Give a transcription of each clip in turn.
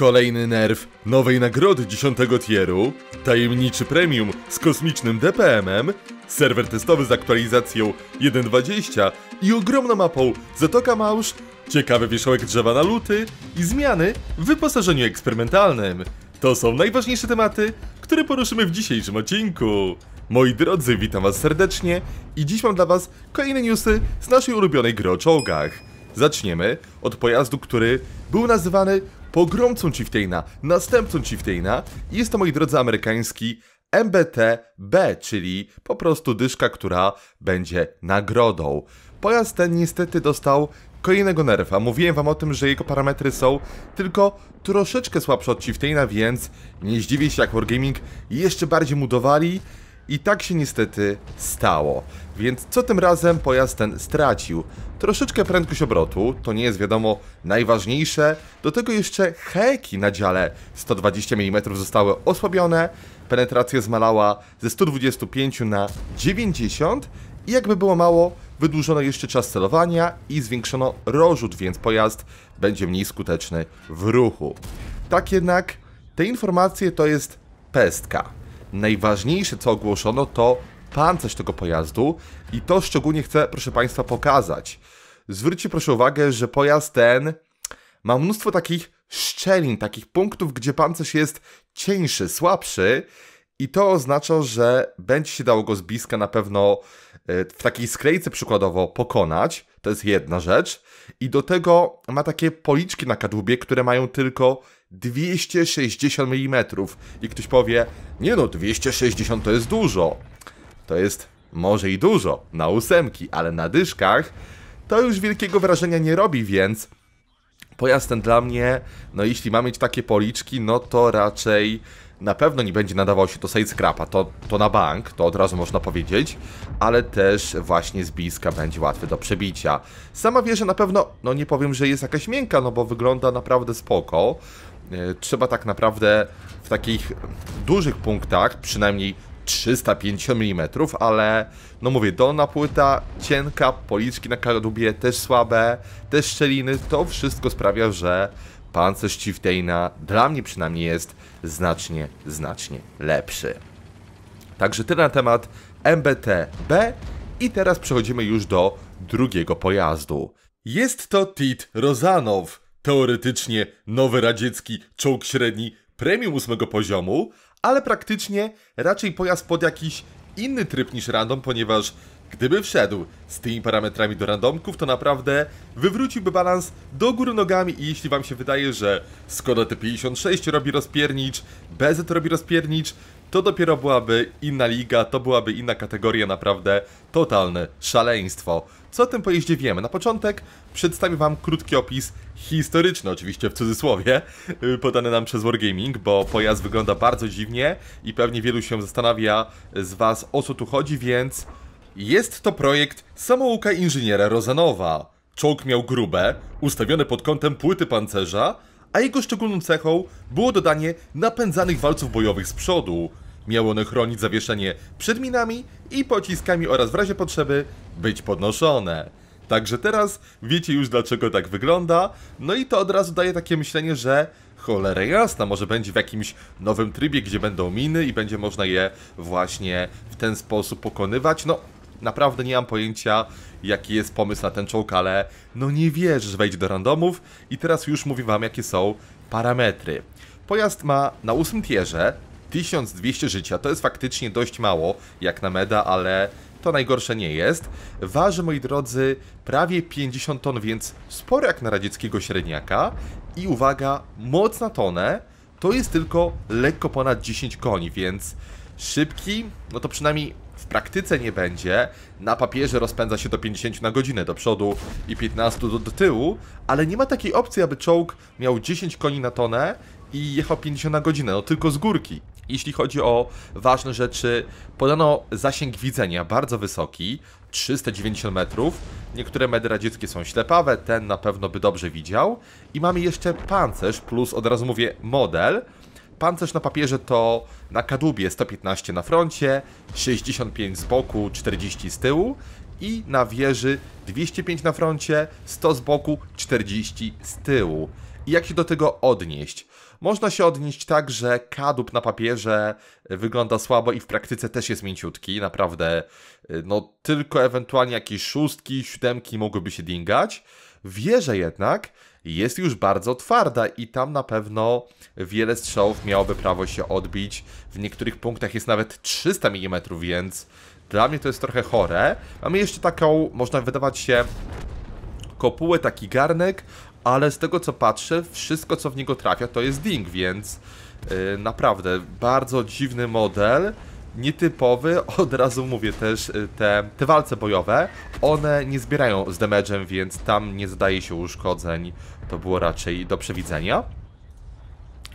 kolejny nerw nowej nagrody 10 tieru, tajemniczy premium z kosmicznym DPM-em, serwer testowy z aktualizacją 1.20 i ogromną mapą Zatoka Małż, ciekawy wierzchołek drzewa na luty i zmiany w wyposażeniu eksperymentalnym. To są najważniejsze tematy, które poruszymy w dzisiejszym odcinku. Moi drodzy, witam was serdecznie i dziś mam dla was kolejne newsy z naszej ulubionej gry o czołgach. Zaczniemy od pojazdu, który był nazywany pogromcą Chieftaina, następcą Chieftaina jest to, moi drodzy, amerykański MBT-B, czyli po prostu dyszka, która będzie nagrodą. Pojazd ten niestety dostał kolejnego nerfa. Mówiłem wam o tym, że jego parametry są tylko troszeczkę słabsze od Chieftaina, więc nie zdziwię się jak Wargaming jeszcze bardziej mudowali i tak się niestety stało więc co tym razem pojazd ten stracił? Troszeczkę prędkość obrotu, to nie jest wiadomo najważniejsze, do tego jeszcze heki na dziale 120 mm zostały osłabione, penetracja zmalała ze 125 na 90 i jakby było mało, wydłużono jeszcze czas celowania i zwiększono rozrzut, więc pojazd będzie mniej skuteczny w ruchu. Tak jednak, te informacje to jest pestka. Najważniejsze co ogłoszono to pancerz tego pojazdu i to szczególnie chcę, proszę Państwa, pokazać. Zwróćcie proszę uwagę, że pojazd ten ma mnóstwo takich szczelin, takich punktów, gdzie pancerz jest cieńszy, słabszy i to oznacza, że będzie się dało go z bliska na pewno e, w takiej sklejce przykładowo pokonać. To jest jedna rzecz. I do tego ma takie policzki na kadłubie, które mają tylko 260 mm. I ktoś powie, nie no, 260 to jest dużo to jest może i dużo, na ósemki, ale na dyszkach to już wielkiego wrażenia nie robi, więc pojazd ten dla mnie, no jeśli ma mieć takie policzki, no to raczej na pewno nie będzie nadawał się do sidescrapa, to, to na bank, to od razu można powiedzieć, ale też właśnie z bliska będzie łatwy do przebicia. Sama wieża na pewno, no nie powiem, że jest jakaś miękka, no bo wygląda naprawdę spoko. E, trzeba tak naprawdę w takich dużych punktach, przynajmniej 350 mm, ale no mówię, dolna płyta cienka, policzki na kadłubie też słabe, też szczeliny, to wszystko sprawia, że pancerz Chieftaina dla mnie przynajmniej jest znacznie, znacznie lepszy. Także tyle na temat MBT-B i teraz przechodzimy już do drugiego pojazdu. Jest to Tit Rozanow, teoretycznie nowy radziecki czołg średni premium 8 poziomu, ale praktycznie raczej pojazd pod jakiś inny tryb niż random, ponieważ gdyby wszedł z tymi parametrami do randomków, to naprawdę wywróciłby balans do góry nogami i jeśli wam się wydaje, że Skoda T56 robi rozpiernicz, BZ robi rozpiernicz, to dopiero byłaby inna liga, to byłaby inna kategoria naprawdę, totalne szaleństwo. Co o tym pojeździe wiemy? Na początek przedstawię Wam krótki opis historyczny, oczywiście w cudzysłowie, y, podany nam przez Wargaming, bo pojazd wygląda bardzo dziwnie i pewnie wielu się zastanawia z Was o co tu chodzi, więc jest to projekt samouka inżyniera Rozanowa. Czołg miał grube, ustawione pod kątem płyty pancerza, a jego szczególną cechą było dodanie napędzanych walców bojowych z przodu. Miały one chronić zawieszenie przed minami i pociskami oraz w razie potrzeby być podnoszone. Także teraz wiecie już dlaczego tak wygląda, no i to od razu daje takie myślenie, że cholera jasna, może będzie w jakimś nowym trybie, gdzie będą miny i będzie można je właśnie w ten sposób pokonywać. No, naprawdę nie mam pojęcia, jaki jest pomysł na ten czołg, ale no nie wierz wejdź do randomów i teraz już mówię wam jakie są parametry. Pojazd ma na 8 tierze 1200 życia, to jest faktycznie dość mało jak na meda, ale to najgorsze nie jest. Waży, moi drodzy, prawie 50 ton, więc sporo jak na radzieckiego średniaka. I uwaga, moc na tonę to jest tylko lekko ponad 10 koni, więc szybki, no to przynajmniej w praktyce nie będzie. Na papierze rozpędza się do 50 na godzinę do przodu i 15 do, do tyłu, ale nie ma takiej opcji, aby czołg miał 10 koni na tonę i jechał 50 na godzinę, no tylko z górki. Jeśli chodzi o ważne rzeczy, podano zasięg widzenia bardzo wysoki, 390 metrów. Niektóre medy radzieckie są ślepawe, ten na pewno by dobrze widział. I mamy jeszcze pancerz plus, od razu mówię, model, pancerz na papierze to na kadłubie 115 na froncie, 65 z boku, 40 z tyłu i na wieży 205 na froncie, 100 z boku, 40 z tyłu. I jak się do tego odnieść? Można się odnieść tak, że kadłub na papierze wygląda słabo i w praktyce też jest mięciutki, naprawdę. No tylko ewentualnie jakieś szóstki, siódemki mogłyby się dingać. Wieże jednak jest już bardzo twarda i tam na pewno wiele strzałów miałoby prawo się odbić. W niektórych punktach jest nawet 300 mm, więc dla mnie to jest trochę chore. Mamy jeszcze taką, można wydawać się, kopułę, taki garnek, ale z tego co patrzę, wszystko co w niego trafia to jest ding, więc yy, naprawdę bardzo dziwny model nietypowy, od razu mówię też, y, te, te walce bojowe, one nie zbierają z damage'em, więc tam nie zadaje się uszkodzeń, to było raczej do przewidzenia.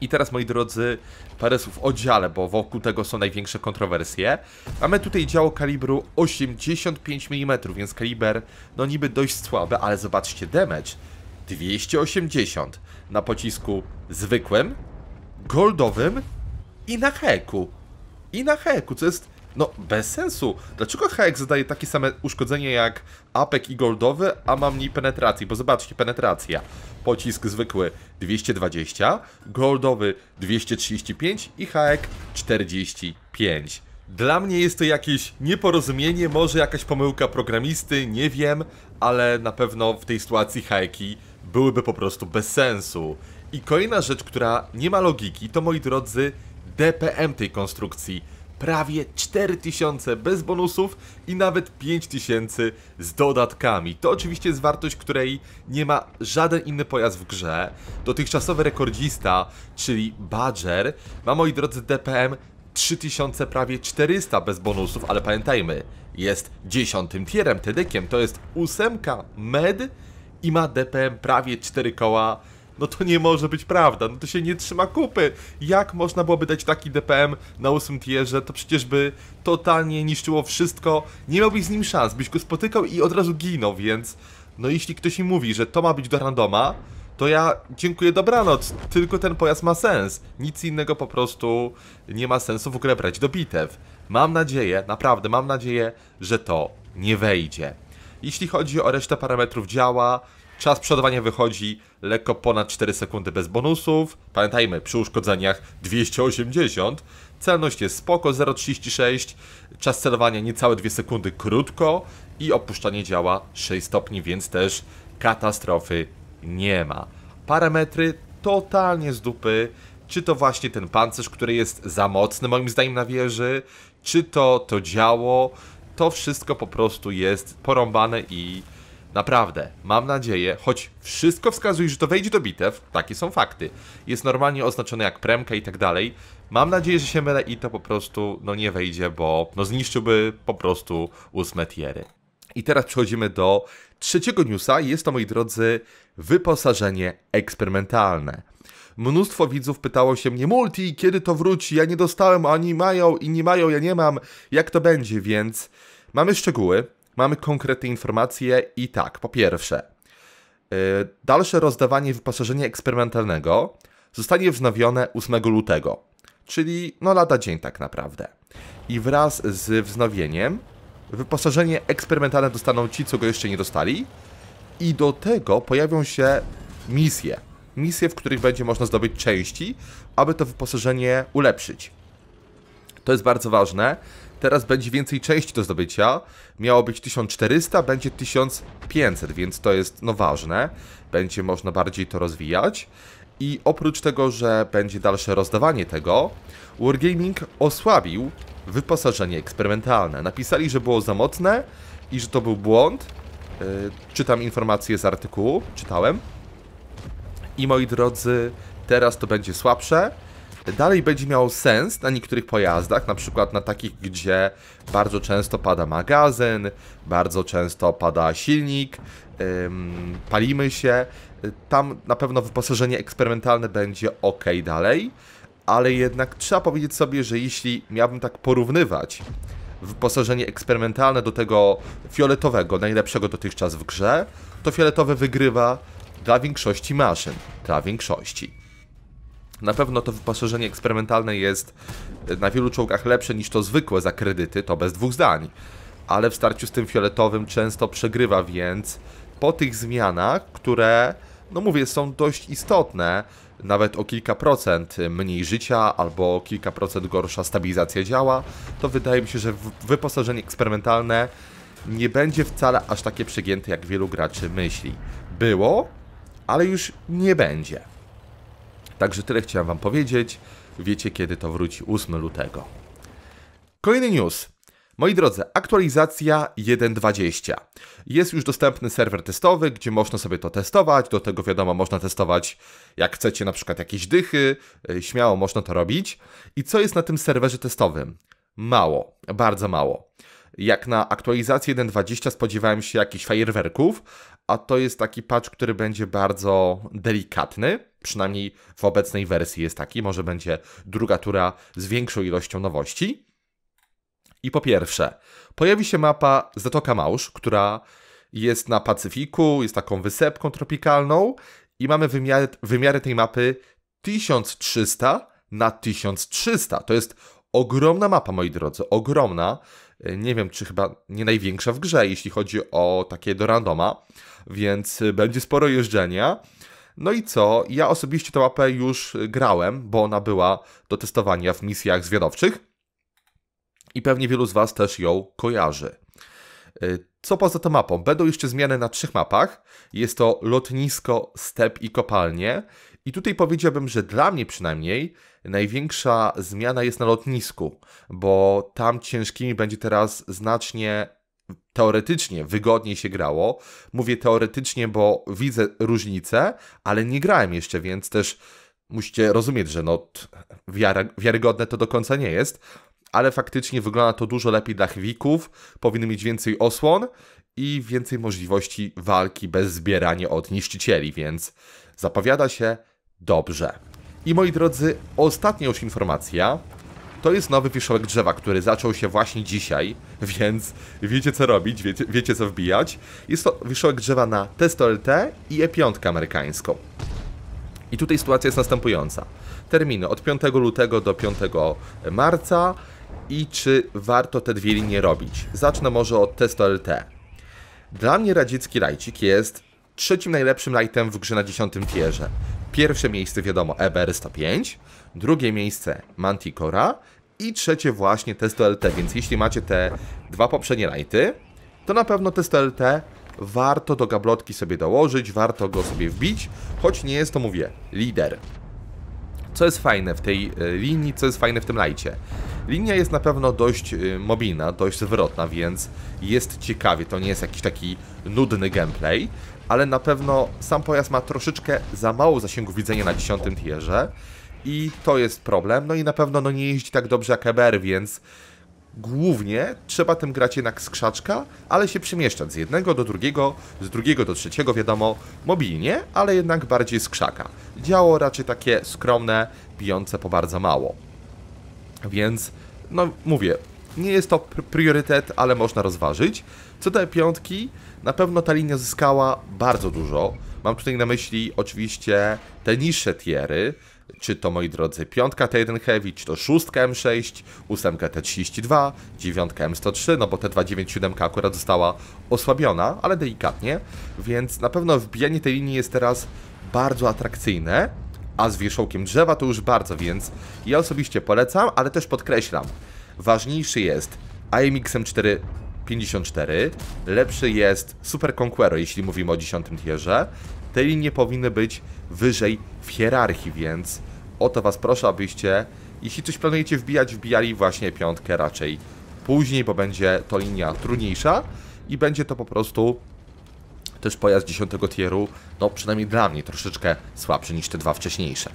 I teraz, moi drodzy, parę słów o dziale, bo wokół tego są największe kontrowersje. Mamy tutaj działo kalibru 85 mm, więc kaliber no niby dość słaby, ale zobaczcie damage. 280 na pocisku zwykłym, goldowym i na heku i na Heku, co jest no, bez sensu. Dlaczego Hek zadaje takie same uszkodzenie jak Apek i Goldowy, a ma mniej penetracji? Bo zobaczcie, penetracja. Pocisk zwykły 220, Goldowy 235 i Hek 45. Dla mnie jest to jakieś nieporozumienie, może jakaś pomyłka programisty, nie wiem, ale na pewno w tej sytuacji hajki byłyby po prostu bez sensu. I kolejna rzecz, która nie ma logiki, to moi drodzy, DPM tej konstrukcji. Prawie 4000 bez bonusów i nawet 5000 z dodatkami. To oczywiście jest wartość, której nie ma żaden inny pojazd w grze. Dotychczasowy rekordzista, czyli Badger, ma moi drodzy DPM 3000 prawie 400 bez bonusów, ale pamiętajmy, jest dziesiątym tierem, tedykiem, to jest ósemka med i ma DPM prawie 4 koła no to nie może być prawda, no to się nie trzyma kupy. Jak można byłoby dać taki DPM na 8 tierze, to przecież by totalnie niszczyło wszystko. Nie miałbyś z nim szans, byś go spotykał i od razu ginął, więc... No jeśli ktoś mi mówi, że to ma być do randoma, to ja dziękuję, dobranoc, tylko ten pojazd ma sens. Nic innego po prostu nie ma sensu w ogóle brać do bitew. Mam nadzieję, naprawdę mam nadzieję, że to nie wejdzie. Jeśli chodzi o resztę parametrów działa, Czas przodowania wychodzi lekko ponad 4 sekundy bez bonusów. Pamiętajmy, przy uszkodzeniach 280. Celność jest spoko, 0,36. Czas celowania niecałe 2 sekundy krótko. I opuszczanie działa 6 stopni, więc też katastrofy nie ma. Parametry totalnie z dupy. Czy to właśnie ten pancerz, który jest za mocny moim zdaniem na wieży, czy to to działo, to wszystko po prostu jest porąbane i Naprawdę, mam nadzieję, choć wszystko wskazuje, że to wejdzie do bitew, takie są fakty. Jest normalnie oznaczone jak premka i tak dalej. Mam nadzieję, że się mylę i to po prostu no nie wejdzie, bo no zniszczyłby po prostu ósme tiery. I teraz przechodzimy do trzeciego newsa. Jest to, moi drodzy, wyposażenie eksperymentalne. Mnóstwo widzów pytało się mnie, multi, kiedy to wróci? Ja nie dostałem, a oni mają, i nie mają, ja nie mam. Jak to będzie? Więc mamy szczegóły mamy konkretne informacje i tak, po pierwsze, y, dalsze rozdawanie wyposażenia eksperymentalnego zostanie wznowione 8 lutego, czyli no lada dzień tak naprawdę. I wraz z wznowieniem wyposażenie eksperymentalne dostaną ci, co go jeszcze nie dostali i do tego pojawią się misje. Misje, w których będzie można zdobyć części, aby to wyposażenie ulepszyć. To jest bardzo ważne, Teraz będzie więcej części do zdobycia. Miało być 1400, będzie 1500, więc to jest no ważne. Będzie można bardziej to rozwijać. I oprócz tego, że będzie dalsze rozdawanie tego, Wargaming osłabił wyposażenie eksperymentalne. Napisali, że było za mocne i że to był błąd. Yy, czytam informację z artykułu, czytałem. I moi drodzy, teraz to będzie słabsze dalej będzie miał sens na niektórych pojazdach, na przykład na takich, gdzie bardzo często pada magazyn, bardzo często pada silnik, palimy się. Tam na pewno wyposażenie eksperymentalne będzie ok dalej, ale jednak trzeba powiedzieć sobie, że jeśli miałbym tak porównywać wyposażenie eksperymentalne do tego fioletowego, najlepszego dotychczas w grze, to fioletowe wygrywa dla większości maszyn, dla większości. Na pewno to wyposażenie eksperymentalne jest na wielu czołgach lepsze niż to zwykłe za kredyty, to bez dwóch zdań. Ale w starciu z tym fioletowym często przegrywa, więc po tych zmianach, które, no mówię, są dość istotne, nawet o kilka procent mniej życia albo o kilka procent gorsza stabilizacja działa, to wydaje mi się, że wyposażenie eksperymentalne nie będzie wcale aż takie przegięte, jak wielu graczy myśli. Było, ale już nie będzie. Także tyle chciałem wam powiedzieć. Wiecie kiedy to wróci 8 lutego. Kolejny news. Moi drodzy, aktualizacja 1.20. Jest już dostępny serwer testowy, gdzie można sobie to testować. Do tego wiadomo, można testować jak chcecie na przykład jakieś dychy. Y, śmiało można to robić. I co jest na tym serwerze testowym? Mało, bardzo mało jak na aktualizację 1.20 spodziewałem się jakichś fajerwerków, a to jest taki patch, który będzie bardzo delikatny, przynajmniej w obecnej wersji jest taki, może będzie druga tura z większą ilością nowości. I po pierwsze, pojawi się mapa Zatoka Małż, która jest na Pacyfiku, jest taką wysepką tropikalną i mamy wymiary, wymiary tej mapy 1300 na 1300. To jest ogromna mapa, moi drodzy, ogromna nie wiem, czy chyba nie największa w grze, jeśli chodzi o takie do randoma, więc będzie sporo jeżdżenia. No i co? Ja osobiście tę mapę już grałem, bo ona była do testowania w misjach zwiadowczych i pewnie wielu z Was też ją kojarzy. Y, co poza tą mapą? Będą jeszcze zmiany na trzech mapach. Jest to lotnisko, step i kopalnie. I tutaj powiedziałbym, że dla mnie przynajmniej największa zmiana jest na lotnisku, bo tam ciężkimi będzie teraz znacznie teoretycznie wygodniej się grało. Mówię teoretycznie, bo widzę różnice, ale nie grałem jeszcze, więc też musicie rozumieć, że no, wiarygodne to do końca nie jest. Ale faktycznie wygląda to dużo lepiej dla chwików, powinny mieć więcej osłon i więcej możliwości walki bez zbierania od niszczycieli, więc zapowiada się Dobrze. I moi drodzy, ostatnia już informacja. To jest nowy wierzchołek drzewa, który zaczął się właśnie dzisiaj, więc wiecie co robić, wiecie, wiecie co wbijać. Jest to wierzchołek drzewa na t lt i E5 amerykańską. I tutaj sytuacja jest następująca. Terminy od 5 lutego do 5 marca i czy warto te dwie linie robić. Zacznę może od t lt Dla mnie radziecki rajcik jest trzecim najlepszym lightem w grze na 10 tierze. Pierwsze miejsce wiadomo EBR 105, drugie miejsce Manticora i trzecie właśnie Testo LT, więc jeśli macie te dwa poprzednie lighty, to na pewno Testo LT warto do gablotki sobie dołożyć, warto go sobie wbić, choć nie jest to, mówię, lider. Co jest fajne w tej e, linii, co jest fajne w tym lajcie? Linia jest na pewno dość y, mobilna, dość zwrotna, więc jest ciekawie. To nie jest jakiś taki nudny gameplay, ale na pewno sam pojazd ma troszeczkę za mało zasięgu widzenia na 10 tierze i to jest problem. No i na pewno no, nie jeździ tak dobrze jak EBR, więc głównie trzeba tym grać jednak z krzaczka, ale się przemieszczać z jednego do drugiego, z drugiego do trzeciego, wiadomo, mobilnie, ale jednak bardziej z krzaka. Działo raczej takie skromne, bijące po bardzo mało. Więc, no mówię, nie jest to priorytet, ale można rozważyć. Co do piątki, na pewno ta linia zyskała bardzo dużo. Mam tutaj na myśli oczywiście te niższe tiery, czy to moi drodzy piątka T1 Heavy, czy to szóstka M6, ósemka T32, dziewiątka M103, no bo T297 akurat została osłabiona, ale delikatnie, więc na pewno wbijanie tej linii jest teraz bardzo atrakcyjne a z wierzchołkiem drzewa to już bardzo, więc ja osobiście polecam, ale też podkreślam, ważniejszy jest imx m 454 lepszy jest Super Conquero, jeśli mówimy o 10 tierze. Te linie powinny być wyżej w hierarchii, więc o to Was proszę, abyście, jeśli coś planujecie wbijać, wbijali właśnie piątkę raczej później, bo będzie to linia trudniejsza i będzie to po prostu też pojazd 10 tieru, no przynajmniej dla mnie troszeczkę słabszy niż te dwa wcześniejsze.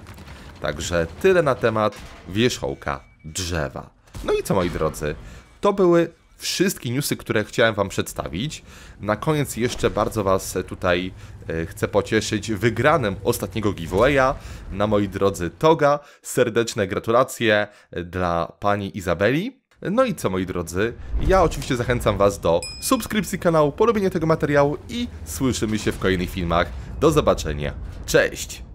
Także tyle na temat wierzchołka drzewa. No i co moi drodzy, to były wszystkie newsy, które chciałem Wam przedstawić. Na koniec jeszcze bardzo Was tutaj e, chcę pocieszyć wygranym ostatniego giveawaya na moi drodzy Toga. Serdeczne gratulacje dla Pani Izabeli. No i co moi drodzy, ja oczywiście zachęcam was do subskrypcji kanału, polubienia tego materiału i słyszymy się w kolejnych filmach. Do zobaczenia, cześć!